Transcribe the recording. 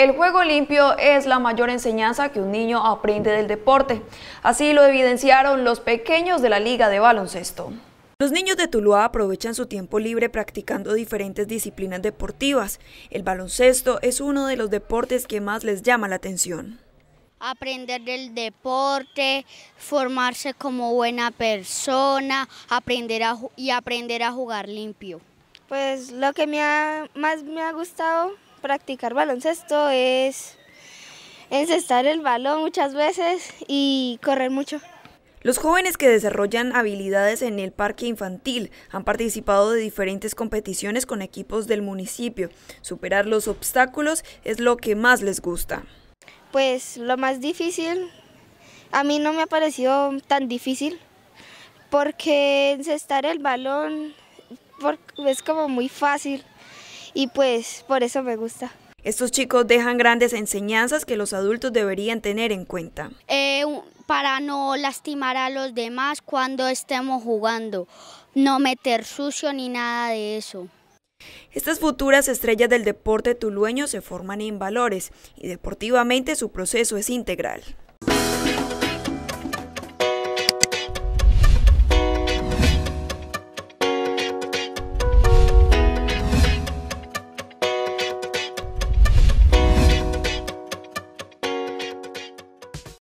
El juego limpio es la mayor enseñanza que un niño aprende del deporte. Así lo evidenciaron los pequeños de la Liga de Baloncesto. Los niños de Tuluá aprovechan su tiempo libre practicando diferentes disciplinas deportivas. El baloncesto es uno de los deportes que más les llama la atención. Aprender del deporte, formarse como buena persona aprender y aprender a jugar limpio. Pues lo que más me ha gustado practicar baloncesto es encestar el balón muchas veces y correr mucho. Los jóvenes que desarrollan habilidades en el parque infantil han participado de diferentes competiciones con equipos del municipio. Superar los obstáculos es lo que más les gusta. Pues lo más difícil, a mí no me ha parecido tan difícil, porque encestar el balón es como muy fácil y pues por eso me gusta. Estos chicos dejan grandes enseñanzas que los adultos deberían tener en cuenta. Eh, para no lastimar a los demás cuando estemos jugando, no meter sucio ni nada de eso. Estas futuras estrellas del deporte tulueño se forman en valores y deportivamente su proceso es integral.